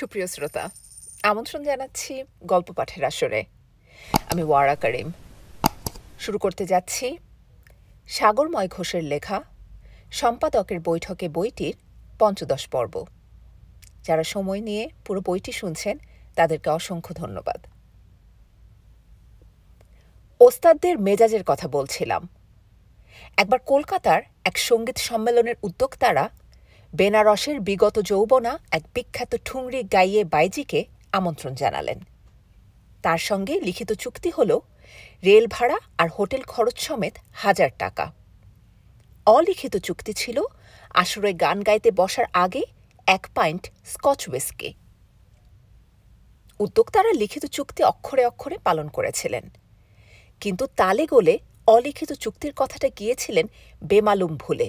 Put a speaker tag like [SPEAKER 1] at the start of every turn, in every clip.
[SPEAKER 1] সুপ্রিয় শ্রোতা আমন্ত্রণ জানাচ্ছি গল্প পাঠের আসরে আমি ওয়ারা করিম শুরু করতে যাচ্ছি সাগরময় ঘোষের লেখা সম্পাদকের বৈঠকে বইটির পঞ্চদশ পর্ব যারা সময় নিয়ে পুরো বইটি শুনছেন তাদেরকে অসংখ্য ধন্যবাদ ওস্তাদদের মেজাজের কথা বলছিলাম একবার কলকাতার এক সঙ্গীত সম্মেলনের উদ্যোক্তারা বেনারসের বিগত যৌবনা এক বিখ্যাত ঠুংরি গাইয়ে বাইজিকে আমন্ত্রণ জানালেন তার সঙ্গে লিখিত চুক্তি হল রেল ভাড়া আর হোটেল খরচ সমেত হাজার টাকা অলিখিত চুক্তি ছিল আসরে গান গাইতে বসার আগে এক পাইন্ট স্কচ ওয়েস্কে উদ্যোক্তারা লিখিত চুক্তি অক্ষরে অক্ষরে পালন করেছিলেন কিন্তু তালে গোলে অলিখিত চুক্তির কথাটা গিয়েছিলেন বেমালুম ভুলে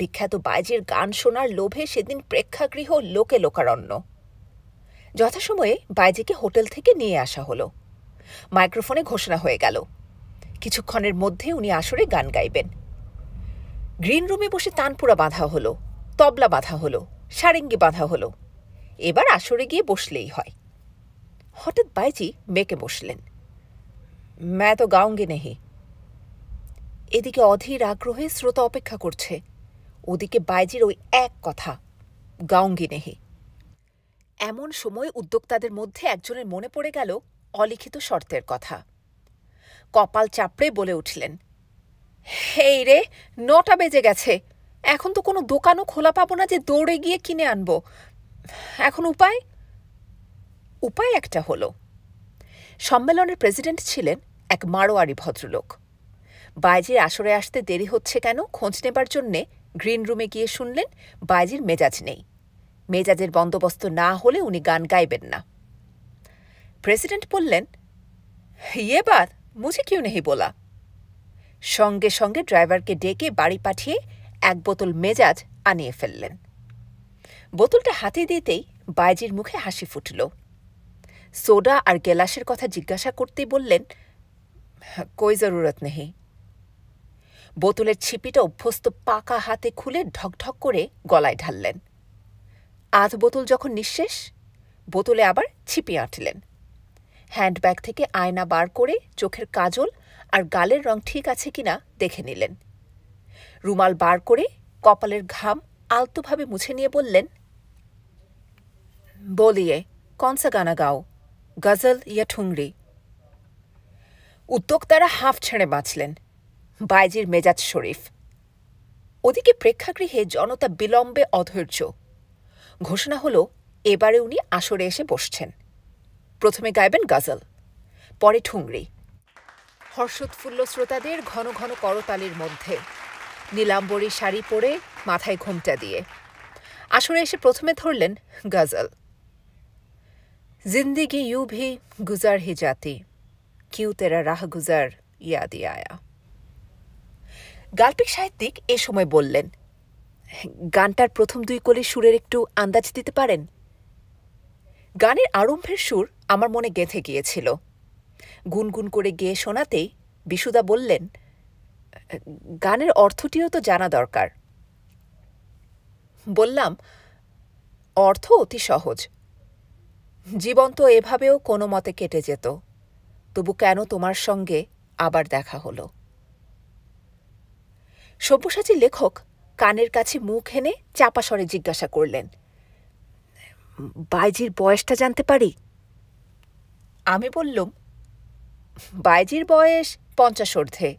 [SPEAKER 1] বিখ্যাত বাইজের গান শোনার লোভে সেদিন প্রেক্ষাগৃহ লোকে লোকারণ্য যথাসময়ে বাইজিকে হোটেল থেকে নিয়ে আসা হলো মাইক্রোফোনে ঘোষণা হয়ে গেল কিছুক্ষণের মধ্যে উনি আসরে গান গাইবেন গ্রিন রুমে বসে তানপুরা বাঁধা হলো তবলা বাঁধা হলো সারেঙ্গি বাঁধা হলো এবার আসরে গিয়ে বসলেই হয় হঠাৎ বাইজি মেকে বসলেন ম্যা তো গাউঙ্গে নেহি এদিকে অধীর আগ্রহে শ্রোতা অপেক্ষা করছে ওদিকে বাইজির ওই এক কথা গাউঙ্গি নেহি এমন সময় উদ্যোক্তাদের মধ্যে একজনের মনে পড়ে গেল অলিখিত শর্তের কথা কপাল চাপড়ে বলে উঠলেন হেই রে নটা বেজে গেছে এখন তো কোনো দোকানও খোলা পাবো না যে দৌড়ে গিয়ে কিনে আনব এখন উপায় উপায় একটা হলো সম্মেলনের প্রেসিডেন্ট ছিলেন এক মারোয়ারি ভদ্রলোক বাইজির আসরে আসতে দেরি হচ্ছে কেন খোঁজ নেবার জন্যে গ্রিন রুমে গিয়ে শুনলেন বাইজির মেজাজ নেই মেজাজের বন্দোবস্ত না হলে উনি গান গাইবেন না প্রেসিডেন্ট বললেন ইয়ে বাদ মুঝে কেউ নেহি বলা সঙ্গে সঙ্গে ড্রাইভারকে ডেকে বাড়ি পাঠিয়ে এক বোতল মেজাজ আনিয়ে ফেললেন বোতলটা হাতে দিতেই বাইজির মুখে হাসি ফুটল সোডা আর গেলাসের কথা জিজ্ঞাসা করতে বললেন কই জরুরত নেহি বোতলের ছিপিটা অভ্যস্ত পাকা হাতে খুলে ঢকঢক করে গলায় ঢাললেন আধ বোতল যখন নিঃশেষ বোতলে আবার ছিপি আঁটলেন হ্যান্ডব্যাগ থেকে আয়না বার করে চোখের কাজল আর গালের রং ঠিক আছে কিনা দেখে নিলেন রুমাল বার করে কপালের ঘাম আলতোভাবে মুছে নিয়ে বললেন বলিয়ে কনসা গানা গাও গজল ইয়া ঠুংরি উদ্যোক্তারা হাফ ছেড়ে বাঁচলেন বাইজির মেজাজ শরীফ ওদিকে প্রেক্ষাগৃহে জনতা বিলম্বে অধৈর্য ঘোষণা হলো এবারে উনি আসরে এসে বসছেন প্রথমে গাইবেন গজল পরে ঠুংরি হর্ষোৎফুল্ল শ্রোতাদের ঘন ঘন করতালির মধ্যে নীলাম্বরী শাড়ি পরে মাথায় ঘোমটা দিয়ে আসরে এসে প্রথমে ধরলেন গাজল জিন্দিগি ইউ ভি গুজার হি জাতি কিউ তেরা রাহ গুজার ইয়াদি আয়া গাল্পিক সাহিত্যিক এ সময় বললেন গানটার প্রথম দুই কলি সুরের একটু আন্দাজ দিতে পারেন গানের আরম্ভের সুর আমার মনে গেঁথে গিয়েছিল গুনগুন করে গেয়ে শোনাতেই বিশুদা বললেন গানের অর্থটিও তো জানা দরকার বললাম অর্থ অতি সহজ জীবন তো এভাবেও কোনো মতে কেটে যেত তবু কেন তোমার সঙ্গে আবার দেখা হলো সব্যসাচী লেখক কানের কাছে মুখ এনে চাপা স্বরে জিজ্ঞাসা করলেন বাইজির বয়সটা জানতে পারি আমি বললুম বাইজির বয়স পঞ্চাশর্ধে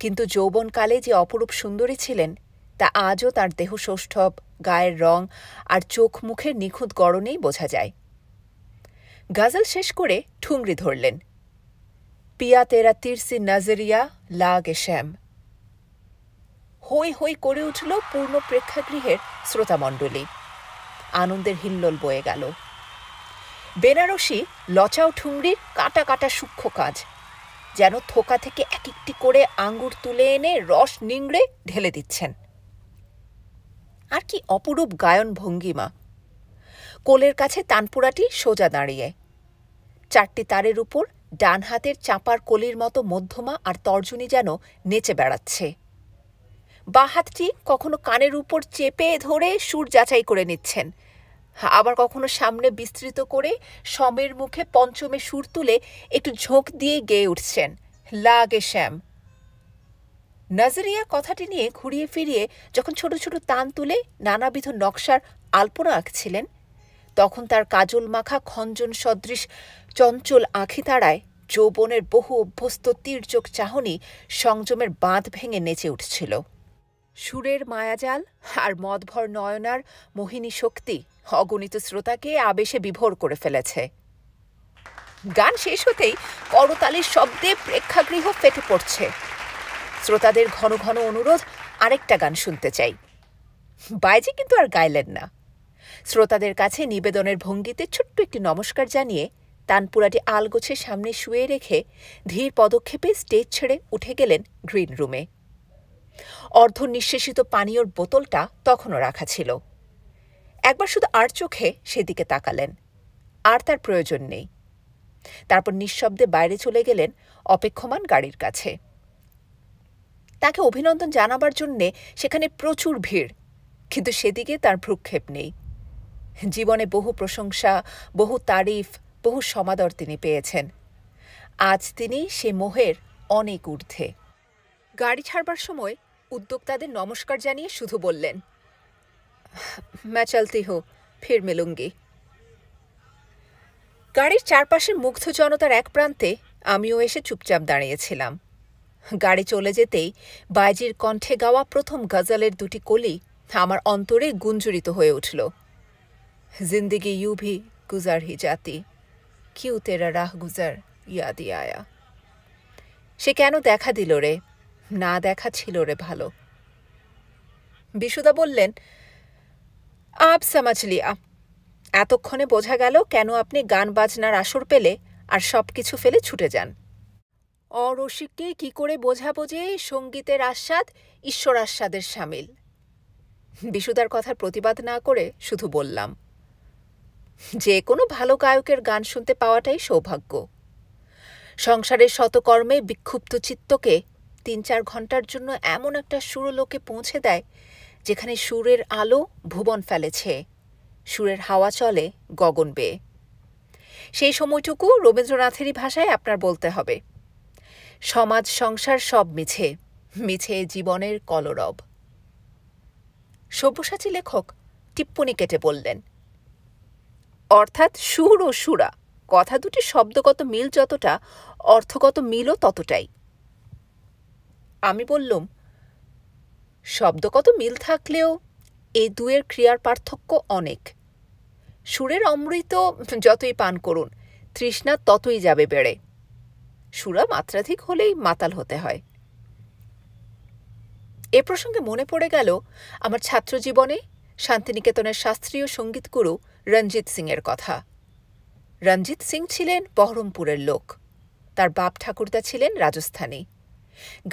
[SPEAKER 1] কিন্তু যৌবনকালে যে অপরূপ সুন্দরী ছিলেন তা আজও তার দেহ সৌষ্ঠব গায়ের রং আর চোখ মুখের নিখুঁত গড়নেই বোঝা যায় গাজল শেষ করে ঠুংরি ধরলেন পিয়া তেরা তীরসি নাজেরিয়া এ শ্যাম হৈ হৈ করে উঠল পূর্ণ প্রেক্ষাগৃহের শ্রোতামণ্ডলী আনন্দের হিল্লোল বয়ে গেল বেনারসি লচাও ঠুংরির কাটা কাটা সূক্ষ্ম কাজ যেন থোকা থেকে এক একটি করে আঙ্গুর তুলে এনে রস নিংড়ে ঢেলে দিচ্ছেন আর কি অপরূপ গায়ন ভঙ্গিমা কোলের কাছে তানপুরাটি সোজা দাঁড়িয়ে চারটি তারের উপর ডান হাতের চাপার কলির মতো মধ্যমা আর তর্জনী যেন নেচে বেড়াচ্ছে বা হাতটি কখনো কানের উপর চেপে ধরে সুর যাচাই করে নিচ্ছেন আবার কখনো সামনে বিস্তৃত করে সমের মুখে পঞ্চমে সুর তুলে একটু ঝোঁক দিয়ে গেয়ে উঠছেন লাগে শ্যাম নাজারিয়া কথাটি নিয়ে ঘুরিয়ে ফিরিয়ে যখন ছোট ছোট তান তুলে নানাবিধ নকশার আলপনা আঁকছিলেন তখন তার কাজল মাখা খঞ্জন সদৃশ চঞ্চল আঁখি তাড়ায় যৌবনের বহু অভ্যস্ত তীর্যক চাহনি সংযমের বাঁধ ভেঙে নেচে উঠছিল সুরের মায়াজাল আর মদভর নয়নার মোহিনী শক্তি অগণিত শ্রোতাকে আবেশে বিভোর করে ফেলেছে গান শেষ হতেই করতালির শব্দে প্রেক্ষাগৃহ ফেটে পড়ছে শ্রোতাদের ঘন ঘন অনুরোধ আরেকটা গান শুনতে চাই বাইজি কিন্তু আর গাইলেন না শ্রোতাদের কাছে নিবেদনের ভঙ্গিতে ছোট্ট একটি নমস্কার জানিয়ে তানপুরাটি আলগোছের সামনে শুয়ে রেখে ধীর পদক্ষেপে স্টেজ ছেড়ে উঠে গেলেন গ্রিন রুমে অর্ধ নিঃশেষিত পানীয়র বোতলটা তখনও রাখা ছিল একবার শুধু আর চোখে সেদিকে তাকালেন আর তার প্রয়োজন নেই তারপর নিঃশব্দে বাইরে চলে গেলেন অপেক্ষমান গাড়ির কাছে তাকে অভিনন্দন জানাবার জন্যে সেখানে প্রচুর ভিড় কিন্তু সেদিকে তার ভ্রুক্ষেপ নেই জীবনে বহু প্রশংসা বহু তারিফ বহু সমাদর তিনি পেয়েছেন আজ তিনি সে মোহের অনেক ঊর্ধ্বে গাড়ি ছাড়বার সময় উদ্যোক্তাদের নমস্কার জানিয়ে শুধু বললেন मैं चलती हूँ फिर গাড়ির চারপাশের মুগ্ধ জনতার এক প্রান্তে আমিও এসে চুপচাপ দাঁড়িয়েছিলাম গাড়ি চলে যেতেই বাইজির কণ্ঠে গাওয়া প্রথম গজলের দুটি কলি আমার অন্তরে গুঞ্জরিত হয়ে উঠল জিন্দিগি ইউ ভি গুজার হি জাতি কিউ তেরা রাহ গুজার ইয়াদি আয়া সে কেন দেখা দিল রে না দেখা ছিল রে ভালো বিশুদা বললেন আপ সামাজলিয়া এতক্ষণে বোঝা গেল কেন আপনি গান বাজনার আসর পেলে আর সব কিছু ফেলে ছুটে যান অরসিককে কি করে বোঝাবো যে সঙ্গীতের আস্বাদ ঈশ্বর আস্বাদের সামিল বিশুদার কথার প্রতিবাদ না করে শুধু বললাম যে কোনো ভালো গায়কের গান শুনতে পাওয়াটাই সৌভাগ্য সংসারের শতকর্মে বিক্ষুব্ধ চিত্তকে তিন চার ঘন্টার জন্য এমন একটা সুরলোকে পৌঁছে দেয় যেখানে সুরের আলো ভুবন ফেলেছে সুরের হাওয়া চলে গগন বেয়ে সেই সময়টুকু রবীন্দ্রনাথেরই ভাষায় আপনার বলতে হবে সমাজ সংসার সব মিছে মিছে জীবনের কলরব সব্যসাচী লেখক টিপ্পণী কেটে বললেন অর্থাৎ সুর ও সুরা কথা দুটি শব্দগত মিল যতটা অর্থগত মিলও ততটাই আমি বললুম শব্দগত মিল থাকলেও এ দুয়ের ক্রিয়ার পার্থক্য অনেক সুরের অমৃত যতই পান করুন তৃষ্ণা ততই যাবে বেড়ে সুরা মাত্রাধিক হলেই মাতাল হতে হয় এ প্রসঙ্গে মনে পড়ে গেল আমার ছাত্রজীবনে শান্তিনিকেতনের শাস্ত্রীয় সঙ্গীতগুরু রঞ্জিত সিংয়ের কথা রঞ্জিত সিং ছিলেন বহরমপুরের লোক তার বাপ ঠাকুরদা ছিলেন রাজস্থানী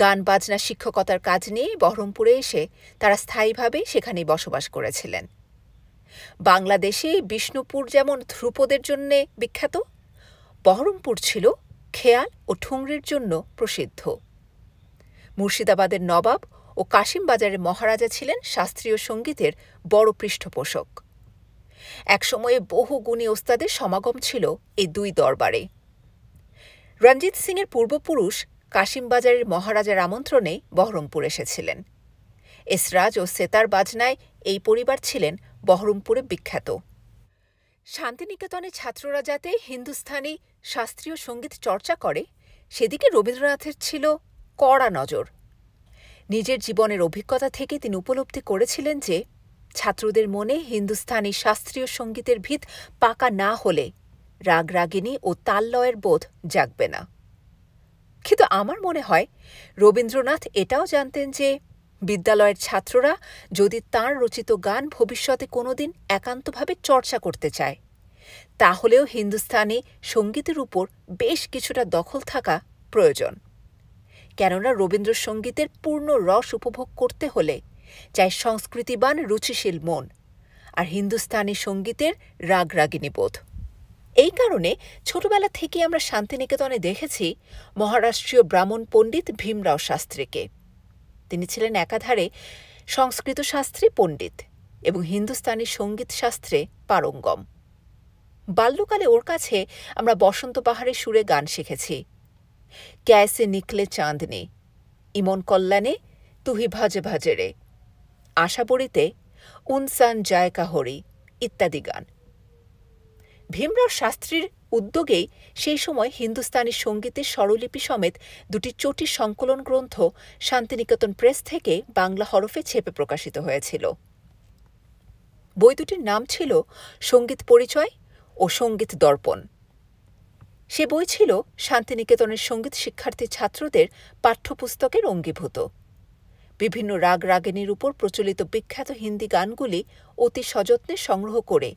[SPEAKER 1] গান বাজনা শিক্ষকতার কাজ নিয়ে বহরমপুরে এসে তারা স্থায়ীভাবে সেখানেই বসবাস করেছিলেন বাংলাদেশে বিষ্ণুপুর যেমন ধ্রুপদের জন্যে বিখ্যাত বহরমপুর ছিল খেয়াল ও ঠুংরির জন্য প্রসিদ্ধ মুর্শিদাবাদের নবাব ও কাশিমবাজারের মহারাজা ছিলেন শাস্ত্রীয় সঙ্গীতের বড় পৃষ্ঠপোষক একসময়ে বহু গুণী ওস্তাদের সমাগম ছিল এই দুই দরবারে রঞ্জিত সিংয়ের পূর্বপুরুষ কাশিমবাজারের মহারাজার আমন্ত্রণে বহরমপুর এসেছিলেন এসরাজ ও সেতার বাজনায় এই পরিবার ছিলেন বহরমপুরে বিখ্যাত শান্তিনিকেতনে ছাত্ররা যাতে হিন্দুস্থানি শাস্ত্রীয় সঙ্গীত চর্চা করে সেদিকে রবীন্দ্রনাথের ছিল কড়া নজর নিজের জীবনের অভিজ্ঞতা থেকে তিনি উপলব্ধি করেছিলেন যে ছাত্রদের মনে হিন্দুস্থানি শাস্ত্রীয় সঙ্গীতের ভিত পাকা না হলে রাগ রাগিনী ও তাল্লয়ের বোধ জাগবে না কিন্তু আমার মনে হয় রবীন্দ্রনাথ এটাও জানতেন যে বিদ্যালয়ের ছাত্ররা যদি তাঁর রচিত গান ভবিষ্যতে কোনোদিন একান্তভাবে চর্চা করতে চায় তাহলেও হিন্দুস্তানি সঙ্গীতের উপর বেশ কিছুটা দখল থাকা প্রয়োজন কেননা রবীন্দ্রসঙ্গীতের পূর্ণ রস উপভোগ করতে হলে চাই সংস্কৃতিবান রুচিশীল মন আর হিন্দুস্তানি সঙ্গীতের রাগরাগিনী বোধ এই কারণে ছোটবেলা থেকে আমরা শান্তিনিকেতনে দেখেছি মহারাষ্ট্রীয় ব্রাহ্মণ পণ্ডিত ভীমরাও শাস্ত্রীকে তিনি ছিলেন একাধারে সংস্কৃত শাস্ত্রী পণ্ডিত এবং হিন্দুস্তানি সঙ্গীত শাস্ত্রে পারঙ্গম বাল্যকালে ওর কাছে আমরা বসন্ত পাহাড়ে সুরে গান শিখেছি ক্যাসে নিকলে চাঁদনি ইমন কল্যাণে তুহি ভাজে ভাজে রে আশাবড়িতে উনসান জায়কা হরি ইত্যাদি গান ভীমরাও শাস্ত্রীর উদ্যোগেই সেই সময় হিন্দুস্তানি সঙ্গীতের স্বরলিপি সমেত দুটি চটি সংকলন গ্রন্থ শান্তিনিকেতন প্রেস থেকে বাংলা হরফে ছেপে প্রকাশিত হয়েছিল বই দুটির নাম ছিল সঙ্গীত পরিচয় ও সঙ্গীত দর্পণ সে বই ছিল শান্তিনিকেতনের সঙ্গীত শিক্ষার্থী ছাত্রদের পাঠ্যপুস্তকের অঙ্গীভূত বিভিন্ন রাগ রাগিনীর উপর প্রচলিত বিখ্যাত হিন্দি গানগুলি অতি সযত্নে সংগ্রহ করে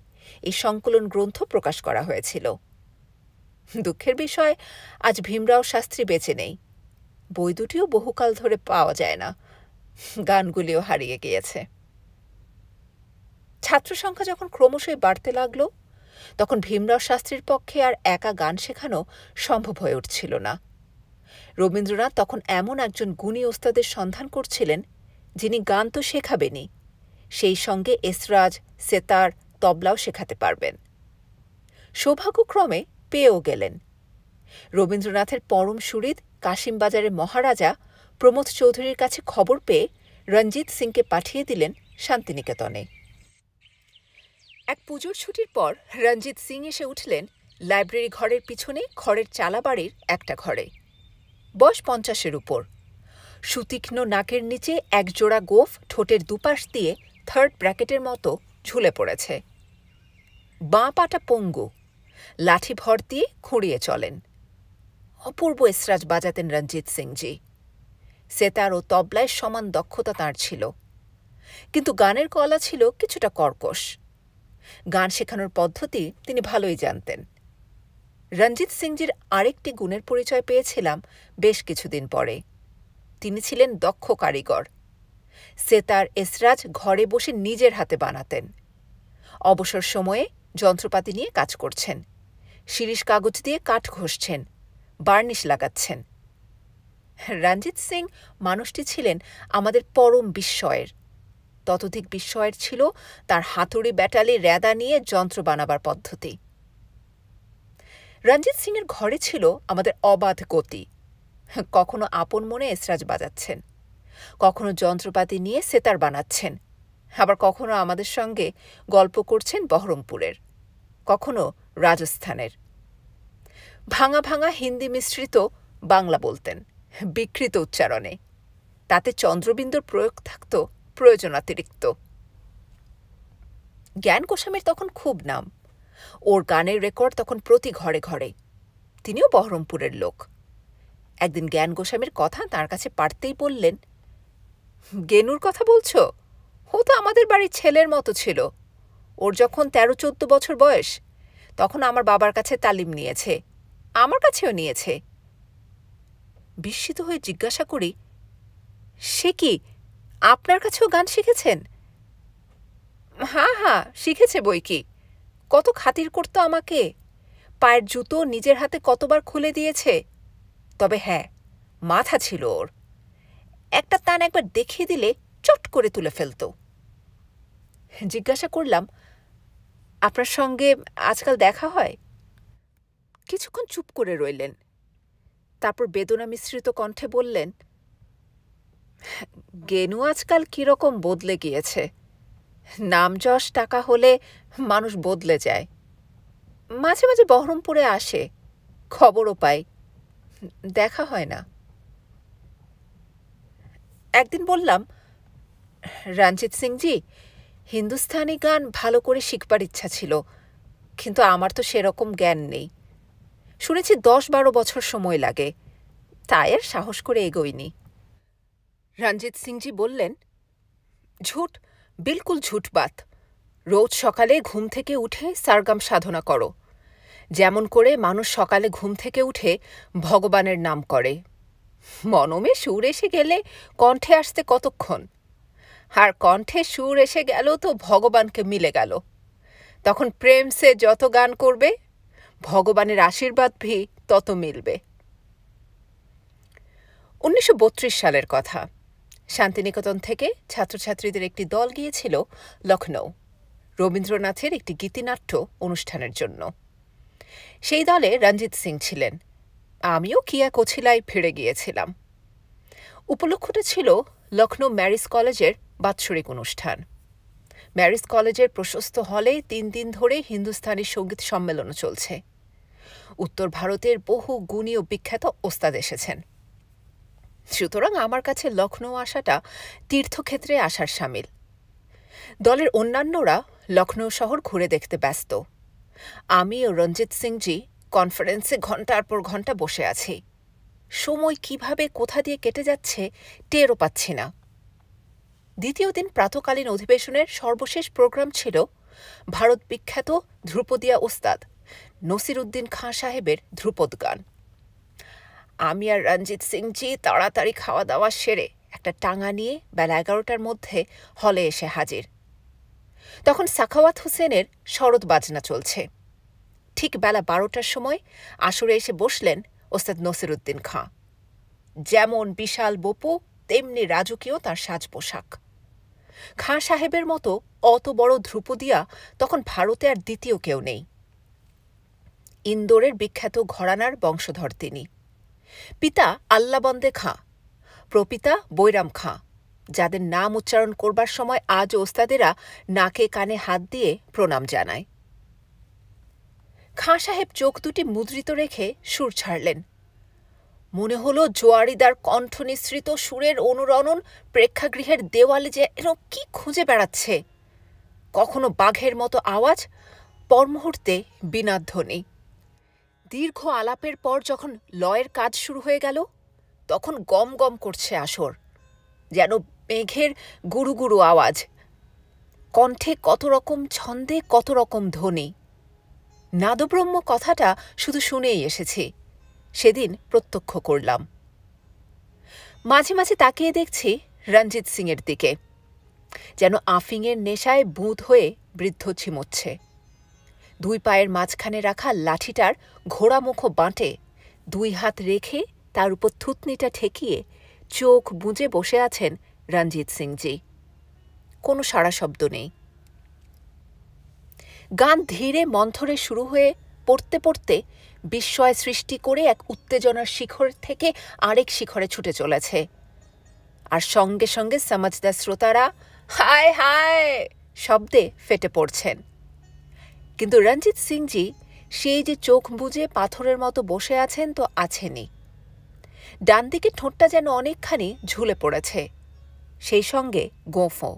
[SPEAKER 1] এই সংকলন গ্রন্থ প্রকাশ করা হয়েছিল দুঃখের বিষয় আজ ভীমরাও শাস্ত্রী বেঁচে নেই বই দুটিও বহুকাল ধরে পাওয়া যায় না গানগুলিও হারিয়ে গিয়েছে ছাত্র সংখ্যা যখন ক্রমশই বাড়তে লাগল তখন ভীমরাও শাস্ত্রীর পক্ষে আর একা গান শেখানো সম্ভব হয়ে উঠছিল না রবীন্দ্রনাথ তখন এমন একজন গুণী ওস্তাদের সন্ধান করছিলেন যিনি গান তো শেখাবেনই সেই সঙ্গে এসরাজ সেতার তবলাও শেখাতে পারবেন সৌভাগ্যক্রমে পেয়েও গেলেন রবীন্দ্রনাথের পরম সুরিদ কাশিমবাজারের মহারাজা প্রমোদ চৌধুরীর কাছে খবর পেয়ে রঞ্জিত সিংকে পাঠিয়ে দিলেন শান্তিনিকেতনে এক পুজোর ছুটির পর রঞ্জিত সিং এসে উঠলেন লাইব্রেরি ঘরের পিছনে খড়ের চালাবাড়ির একটা ঘরে বয়স পঞ্চাশের উপর সুতীক্ষ্ণ নাকের নিচে একজোড়া গোফ ঠোঁটের দুপাশ দিয়ে থার্ড ব্র্যাকেটের মতো ঝুলে পড়েছে বাঁ পাটা পঙ্গু লাঠি ভর দিয়ে খুঁড়িয়ে চলেন অপূর্ব এসরাজ বাজাতেন রঞ্জিত সিংজি সেতার ও তবলায় সমান দক্ষতা তাঁর ছিল কিন্তু গানের কলা ছিল কিছুটা কর্কশ গান শেখানোর পদ্ধতি তিনি ভালোই জানতেন রঞ্জিত সিংজির আরেকটি গুণের পরিচয় পেয়েছিলাম বেশ কিছুদিন পরে তিনি ছিলেন দক্ষ কারিগর সেতার এসরাজ ঘরে বসে নিজের হাতে বানাতেন অবসর সময়ে যন্ত্রপাতি নিয়ে কাজ করছেন শিরিষ কাগজ দিয়ে কাঠ ঘষছেন বার্নিশ লাগাচ্ছেন রঞ্জিত সিং মানুষটি ছিলেন আমাদের পরম বিস্ময়ের ততোধিক বিস্ময়ের ছিল তার হাতুড়ি ব্যাটালি র্যাদা নিয়ে যন্ত্র বানাবার পদ্ধতি রঞ্জিত সিংয়ের ঘরে ছিল আমাদের অবাধ গতি কখনো আপন মনে এসরাজ বাজাচ্ছেন কখনো যন্ত্রপাতি নিয়ে সেতার বানাচ্ছেন আবার কখনো আমাদের সঙ্গে গল্প করছেন বহরমপুরের কখনো রাজস্থানের ভাঙা ভাঙা হিন্দি মিশ্রিত বাংলা বলতেন বিকৃত উচ্চারণে তাতে চন্দ্রবিন্দুর প্রয়োগ থাকত প্রয়োজনাতিরিক্ত জ্ঞান গোস্বামীর তখন খুব নাম ওর গানের রেকর্ড তখন প্রতি ঘরে ঘরে তিনিও বহরমপুরের লোক একদিন জ্ঞান গোস্বামীর কথা তার কাছে পারতেই বললেন গেনুর কথা বলছো ও তো আমাদের বাড়ির ছেলের মতো ছিল ওর যখন তেরো চোদ্দ বছর বয়স তখন আমার বাবার কাছে তালিম নিয়েছে আমার কাছেও নিয়েছে বিস্মিত হয়ে জিজ্ঞাসা করি সে কি আপনার কাছেও গান শিখেছেন হ্যাঁ হ্যাঁ শিখেছে বই কি কত খাতির করতো আমাকে পায়ের জুতো নিজের হাতে কতবার খুলে দিয়েছে তবে হ্যাঁ মাথা ছিল ওর একটা তান একবার দেখিয়ে দিলে চট করে তুলে ফেলতো জিজ্ঞাসা করলাম আপনার সঙ্গে আজকাল দেখা হয় কিছুক্ষণ চুপ করে রইলেন তারপর বেদনা মিশ্রিত কণ্ঠে বললেন গেনু আজকাল কীরকম বদলে গিয়েছে নাম যশ টাকা হলে মানুষ বদলে যায় মাঝে মাঝে বহরমপুরে আসে খবরও পাই দেখা হয় না একদিন বললাম রঞ্জিত সিংজি হিন্দুস্থানি গান ভালো করে শিখবার ইচ্ছা ছিল কিন্তু আমার তো সেরকম জ্ঞান নেই শুনেছি দশ বারো বছর সময় লাগে তাই আর সাহস করে এগোয়নি রঞ্জিত সিংজি বললেন ঝুট বিলকুল ঝুট বাত রোজ সকালে ঘুম থেকে উঠে সারগাম সাধনা করো যেমন করে মানুষ সকালে ঘুম থেকে উঠে ভগবানের নাম করে মনমে সুর এসে গেলে কণ্ঠে আসতে কতক্ষণ আর কণ্ঠে সুর এসে গেল তো ভগবানকে মিলে গেল তখন প্রেম সে যত গান করবে ভগবানের আশীর্বাদ ভি তত মিলবে উনিশশো সালের কথা শান্তিনিকেতন থেকে ছাত্রছাত্রীদের একটি দল গিয়েছিল লখনৌ রবীন্দ্রনাথের একটি গীতিনাট্য অনুষ্ঠানের জন্য সেই দলে রঞ্জিত সিং ছিলেন আমিও কিয়া কোছিলায় ফিরে গিয়েছিলাম উপলক্ষটা ছিল লখনৌ ম্যারিস কলেজের বাৎসরিক অনুষ্ঠান ম্যারিস কলেজের প্রশস্ত হলে তিন দিন ধরে হিন্দুস্থানী সঙ্গীত সম্মেলন চলছে উত্তর ভারতের বহু গুণী ও বিখ্যাত ওস্তাদ এসেছেন সুতরাং আমার কাছে লখনৌ আসাটা তীর্থক্ষেত্রে আসার সামিল দলের অন্যান্যরা লখনৌ শহর ঘুরে দেখতে ব্যস্ত আমি ও রঞ্জিত সিংজি কনফারেন্সে ঘন্টার পর ঘন্টা বসে আছি সময় কিভাবে কোথা দিয়ে কেটে যাচ্ছে টেরও পাচ্ছি না দ্বিতীয় দিন প্রাতকালীন অধিবেশনের সর্বশেষ প্রোগ্রাম ছিল ভারত বিখ্যাত ধ্রুপদিয়া ওস্তাদ নসির উদ্দিন খাঁ সাহেবের ধ্রুপদ গান আমি আর রঞ্জিত সিংজি তাড়াতাড়ি খাওয়া দাওয়া সেরে একটা টাঙা নিয়ে বেলা এগারোটার মধ্যে হলে এসে হাজির তখন সাখাওয়াত হোসেনের শরৎ বাজনা চলছে ঠিক বেলা বারোটার সময় আসরে এসে বসলেন ওস্তাদ নসিরুদ্দিন খাঁ যেমন বিশাল বপু তেমনি রাজকীয় তার সাজ পোশাক খাঁ সাহেবের মতো অত বড় ধ্রুপদিয়া তখন ভারতে আর দ্বিতীয় কেউ নেই ইন্দোরের বিখ্যাত ঘরানার বংশধর তিনি পিতা আল্লাবন্দে খাঁ প্রপিতা বৈরাম খাঁ যাদের নাম উচ্চারণ করবার সময় আজ ওস্তাদেরা নাকে কানে হাত দিয়ে প্রণাম জানায় খাঁ সাহেব চোখ দুটি মুদ্রিত রেখে সুর ছাড়লেন মনে হলো জোয়ারিদার কণ্ঠ নিঃসৃত সুরের অনুরণন প্রেক্ষাগৃহের দেওয়ালে যে এর কি খুঁজে বেড়াচ্ছে কখনো বাঘের মতো আওয়াজ পরমুহূর্তে বিনাধ্বনি দীর্ঘ আলাপের পর যখন লয়ের কাজ শুরু হয়ে গেল তখন গম গম করছে আসর যেন মেঘের গুরু গুরু আওয়াজ কণ্ঠে কত রকম ছন্দে কত রকম ধ্বনি নাদব্রহ্ম কথাটা শুধু শুনেই এসেছে সেদিন প্রত্যক্ষ করলাম মাঝে মাঝে তাকিয়ে দেখছি রঞ্জিত সিংয়ের দিকে যেন আফিংয়ের নেশায় বুঁদ হয়ে বৃদ্ধ ছিমোচ্ছে দুই পায়ের মাঝখানে রাখা লাঠিটার ঘোড়ামুখো বাঁটে দুই হাত রেখে তার উপর থুতনিটা ঠেকিয়ে চোখ বুঁজে বসে আছেন রঞ্জিত সিংজি কোনো সারা শব্দ নেই গান ধীরে মন্থরে শুরু হয়ে পড়তে পড়তে বিস্ময় সৃষ্টি করে এক উত্তেজনার শিখর থেকে আরেক শিখরে ছুটে চলেছে আর সঙ্গে সঙ্গে সমাজদার শ্রোতারা হায় হায় শব্দে ফেটে পড়ছেন কিন্তু রঞ্জিত সিংজি সেই যে চোখ বুঝে পাথরের মতো বসে আছেন তো আছেনই ডান দিকে ঠোঁটটা যেন অনেকখানি ঝুলে পড়েছে সেই সঙ্গে গোঁফো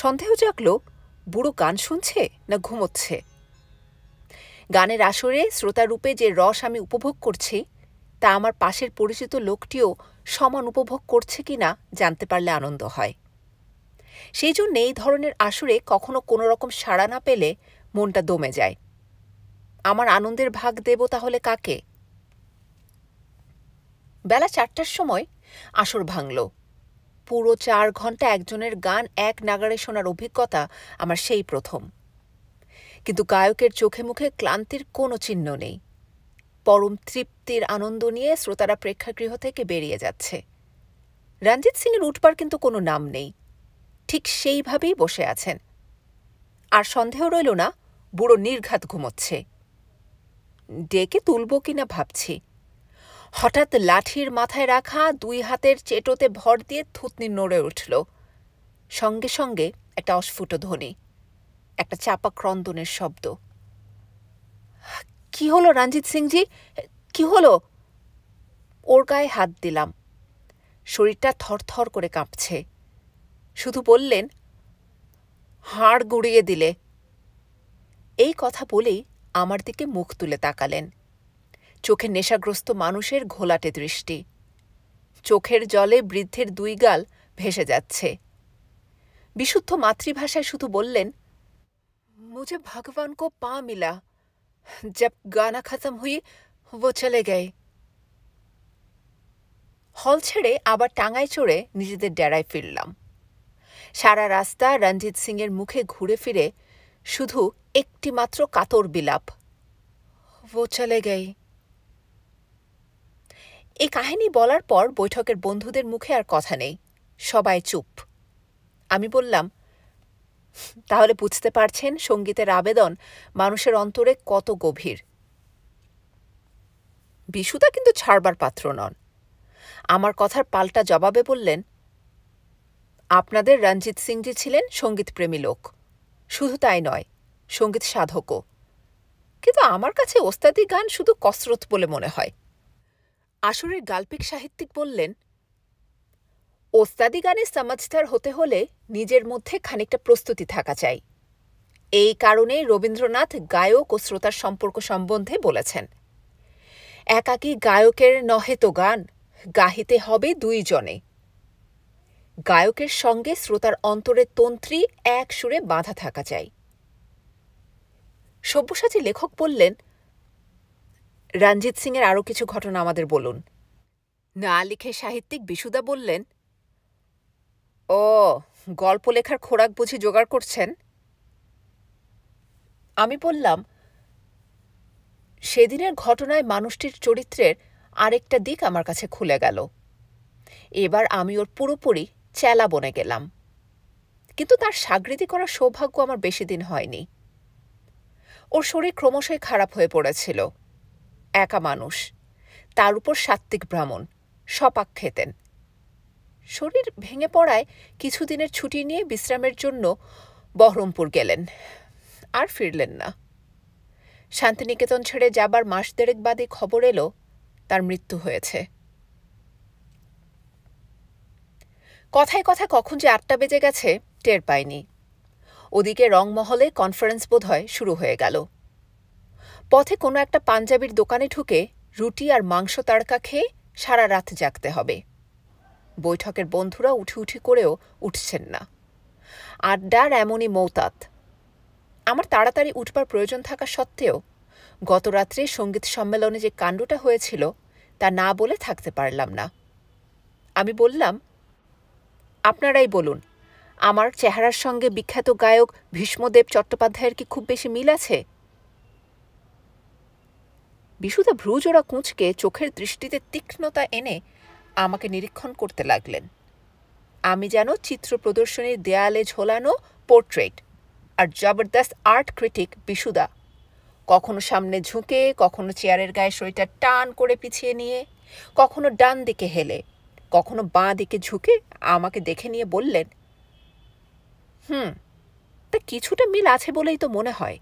[SPEAKER 1] সন্দেহ জাগল বুড়ো গান শুনছে না ঘুমোচ্ছে গানের আসরে শ্রোতারূপে যে রস আমি উপভোগ করছি তা আমার পাশের পরিচিত লোকটিও সমান উপভোগ করছে কি না জানতে পারলে আনন্দ হয় সেই জন্য এই ধরনের আসরে কখনো কোনো রকম সাড়া না পেলে মনটা দমে যায় আমার আনন্দের ভাগ দেব তাহলে কাকে বেলা চারটার সময় আসর ভাঙল পুরো চার ঘন্টা একজনের গান এক নাগাড়ে শোনার অভিজ্ঞতা আমার সেই প্রথম কিন্তু গায়কের চোখে মুখে ক্লান্তির কোনো চিহ্ন নেই পরম তৃপ্তির আনন্দ নিয়ে শ্রোতারা প্রেক্ষাগৃহ থেকে বেরিয়ে যাচ্ছে রণজিৎ সিংয়ের উঠবার কিন্তু কোনো নাম নেই ঠিক সেইভাবেই বসে আছেন আর সন্দেহ রইল না বুড়ো নির্ঘাত ঘুমোচ্ছে ডেকে তুলব কিনা ভাবছি হঠাৎ লাঠির মাথায় রাখা দুই হাতের চেটোতে ভর দিয়ে থুতনি নড়ে উঠল সঙ্গে সঙ্গে একটা অস্ফুট ধ্বনি একটা চাপা ক্রন্দনের শব্দ কি হলো রঞ্জিত সিংজি কি হলো ওর গায়ে হাত দিলাম শরীরটা থরথর করে কাঁপছে শুধু বললেন হাড় গুড়িয়ে দিলে এই কথা বলেই আমার দিকে মুখ তুলে তাকালেন চোখে নেশাগ্রস্ত মানুষের ঘোলাটে দৃষ্টি চোখের জলে বৃদ্ধের দুই গাল ভেসে যাচ্ছে বিশুদ্ধ মাতৃভাষায় শুধু বললেন मुझे भगवान को पा मिला। जब गाना खत्म हुई, वो चले गए। হল ছেড়ে আবার টাঙায় চড়ে নিজেদের ডেরায় ফিরলাম সারা রাস্তা রঞ্জিত সিংয়ের মুখে ঘুরে ফিরে শুধু একটি মাত্র কাতর বিলাপ ও চলে গেই এই কাহিনী বলার পর বৈঠকের বন্ধুদের মুখে আর কথা নেই সবাই চুপ আমি বললাম তাহলে বুঝতে পারছেন সঙ্গীতের আবেদন মানুষের অন্তরে কত গভীর বিশুদা কিন্তু ছাড়বার পাত্র নন আমার কথার পাল্টা জবাবে বললেন আপনাদের রঞ্জিত সিংজি ছিলেন প্রেমী লোক শুধু তাই নয় সঙ্গীত সাধকও কিন্তু আমার কাছে ওস্তাদি গান শুধু কসরত বলে মনে হয় আসরের গাল্পিক সাহিত্যিক বললেন ওস্তাদি গানে সমাজদার হতে হলে নিজের মধ্যে খানিকটা প্রস্তুতি থাকা চাই এই কারণে রবীন্দ্রনাথ গায়ক ও শ্রোতার সম্পর্ক সম্বন্ধে বলেছেন একাকি গায়কের নহে তো গান গাহিতে হবে দুইজনে গায়কের সঙ্গে শ্রোতার অন্তরের তন্ত্রী এক সুরে বাঁধা থাকা চাই সব্যসাচী লেখক বললেন রঞ্জিত সিংয়ের আরও কিছু ঘটনা আমাদের বলুন না লিখে সাহিত্যিক বিশুদা বললেন ও গল্প লেখার খোরাক বুঝি জোগাড় করছেন আমি বললাম সেদিনের ঘটনায় মানুষটির চরিত্রের আরেকটা দিক আমার কাছে খুলে গেল এবার আমি ওর পুরোপুরি চেলা বনে গেলাম কিন্তু তার সাগৃতি করার সৌভাগ্য আমার বেশি দিন হয়নি ওর শরীর ক্রমশই খারাপ হয়ে পড়েছিল একা মানুষ তার উপর সাত্ত্বিক ভ্রমণ সপাক খেতেন শরীর ভেঙে পড়ায় কিছুদিনের ছুটি নিয়ে বিশ্রামের জন্য বহরমপুর গেলেন আর ফিরলেন না শান্তিনিকেতন ছেড়ে যাবার মাস দেড়েক বাদে খবর এলো তার মৃত্যু হয়েছে কথায় কথা কখন যে আটটা বেজে গেছে টের পায়নি ওদিকে রংমহলে কনফারেন্স বোধহয় শুরু হয়ে গেল পথে কোনো একটা পাঞ্জাবির দোকানে ঢুকে রুটি আর মাংস তাড়কা খেয়ে সারা রাত জাগতে হবে বৈঠকের বন্ধুরা উঠি উঠি করেও উঠছেন না আড্ডার এমনই মৌতাত আমার তাড়াতাড়ি উঠবার প্রয়োজন থাকা সত্ত্বেও রাত্রে সঙ্গীত সম্মেলনে যে কাণ্ডটা হয়েছিল তা না বলে থাকতে পারলাম না আমি বললাম আপনারাই বলুন আমার চেহারার সঙ্গে বিখ্যাত গায়ক ভীষ্মদেব চট্টোপাধ্যায়ের কি খুব বেশি মিল আছে বিশুদা ভ্রুজোড়া কুঁচকে চোখের দৃষ্টিতে তীক্ষ্ণতা এনে আমাকে নিরীক্ষণ করতে লাগলেন আমি যেন চিত্র প্রদর্শনীর দেয়ালে ঝোলানো পোর্ট্রেট আর জবরদস্ত আর্ট ক্রিটিক বিশুদা কখনো সামনে ঝুঁকে কখনো চেয়ারের গায়ে শরীরটা টান করে পিছিয়ে নিয়ে কখনো ডান দিকে হেলে কখনো বাঁ দিকে ঝুঁকে আমাকে দেখে নিয়ে বললেন হুম তা কিছুটা মিল আছে বলেই তো মনে হয়